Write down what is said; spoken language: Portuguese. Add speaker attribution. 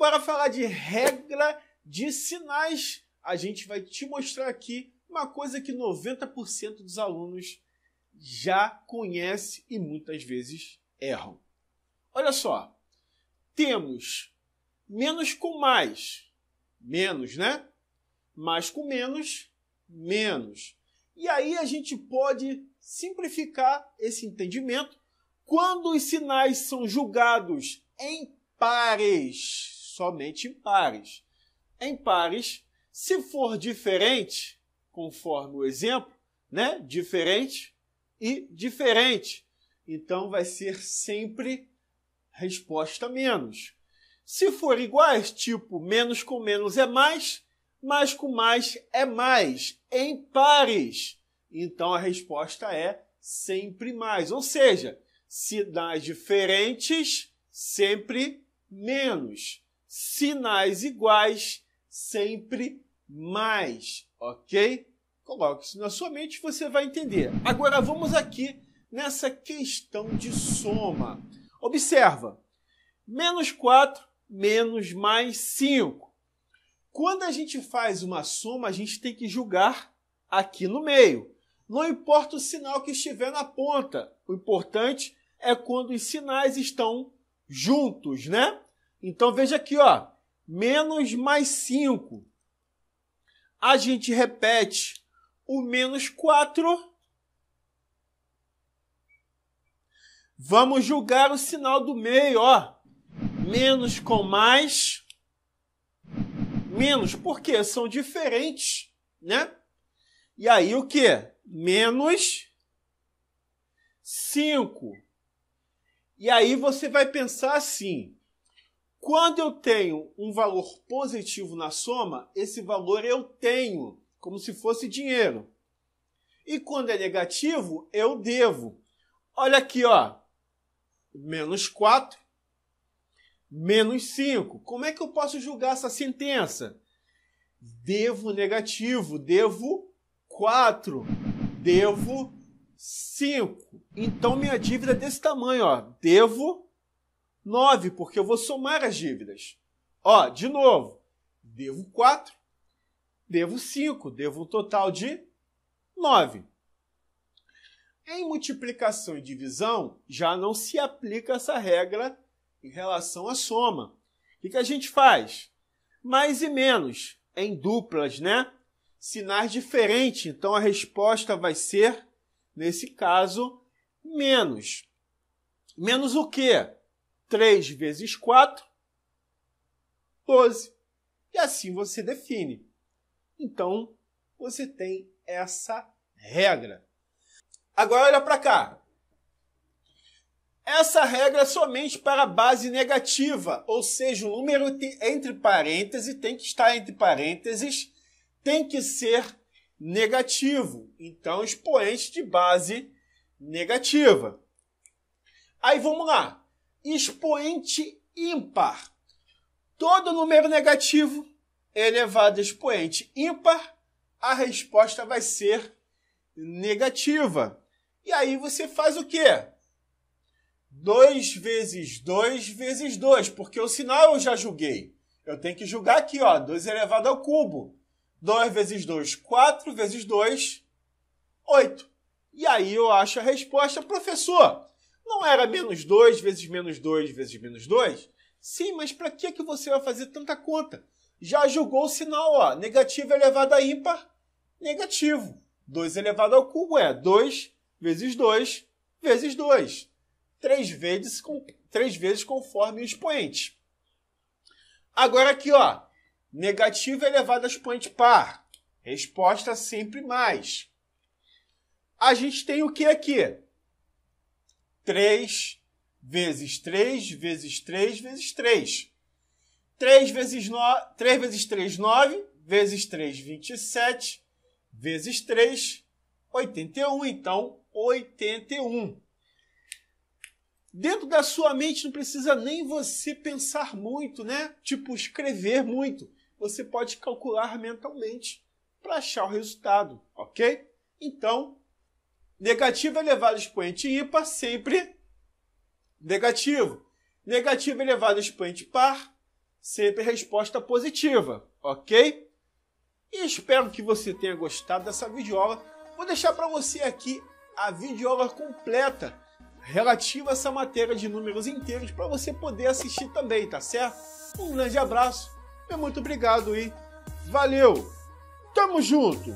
Speaker 1: Para falar de regra de sinais. A gente vai te mostrar aqui uma coisa que 90% dos alunos já conhece e muitas vezes erram. Olha só, temos menos com mais, menos, né? Mais com menos, menos. E aí a gente pode simplificar esse entendimento quando os sinais são julgados em pares somente pares. Em pares, se for diferente, conforme o exemplo, né? Diferente e diferente. Então vai ser sempre resposta menos. Se for iguais, tipo menos com menos é mais, mais com mais é mais, em pares. Então a resposta é sempre mais. Ou seja, se dá diferentes, sempre menos sinais iguais, sempre mais, ok? Coloque isso na sua mente e você vai entender. Agora vamos aqui nessa questão de soma. Observa, menos 4, menos mais 5. Quando a gente faz uma soma, a gente tem que julgar aqui no meio. Não importa o sinal que estiver na ponta, o importante é quando os sinais estão juntos, né? Então veja aqui, ó, menos mais 5. A gente repete o menos 4. Vamos julgar o sinal do meio, ó. Menos com mais. Menos, porque são diferentes, né? E aí o que? Menos 5. E aí você vai pensar assim: quando eu tenho um valor positivo na soma, esse valor eu tenho, como se fosse dinheiro. E quando é negativo, eu devo. Olha aqui, ó. Menos 4, menos 5. Como é que eu posso julgar essa sentença? Devo negativo, devo 4, devo 5. Então minha dívida é desse tamanho, ó. Devo 9, porque eu vou somar as dívidas. Ó, de novo, devo 4, devo 5, devo um total de 9. Em multiplicação e divisão, já não se aplica essa regra em relação à soma. O que, a gente faz? Mais e menos, em duplas, né? Sinais diferentes, então a resposta vai ser, nesse caso, menos. Menos o quê? 3 vezes 4, 12. E assim você define. Então, você tem essa regra. Agora olha para cá. Essa regra é somente para a base negativa, ou seja, o número entre parênteses tem que estar entre parênteses, tem que ser negativo. Então, expoente de base negativa. Aí vamos lá expoente ímpar. Todo número negativo é elevado a expoente ímpar, a resposta vai ser negativa. E aí você faz o quê? 2 vezes 2 vezes 2, porque o sinal eu já julguei. Eu tenho que julgar aqui, ó, 2 elevado ao cubo. 2 vezes 2, 4 vezes 2, 8. E aí eu acho a resposta, professor. Não era menos 2 vezes menos 2 vezes menos 2? Sim, mas para que, que você vai fazer tanta conta? Já julgou o sinal, ó. Negativo é elevado a ímpar, negativo. 2 elevado ao cubo é 2 vezes 2 vezes 2. 3 vezes, com, vezes conforme o expoente. Agora aqui, ó. Negativo é elevado a expoente par. Resposta sempre mais. A gente tem o que aqui? 3 vezes 3 vezes 3 vezes 3. 3 vezes, no... 3 vezes 3, 9, vezes 3, 27, vezes 3, 81. Então, 81. Dentro da sua mente não precisa nem você pensar muito, né? Tipo, escrever muito. Você pode calcular mentalmente para achar o resultado, ok? Então, Negativo é elevado ao expoente ímpar, sempre negativo. Negativo é elevado ao expoente par, sempre resposta positiva, ok? E espero que você tenha gostado dessa videoaula. Vou deixar para você aqui a videoaula completa relativa a essa matéria de números inteiros para você poder assistir também, tá certo? Um grande abraço, é muito obrigado e valeu! Tamo junto!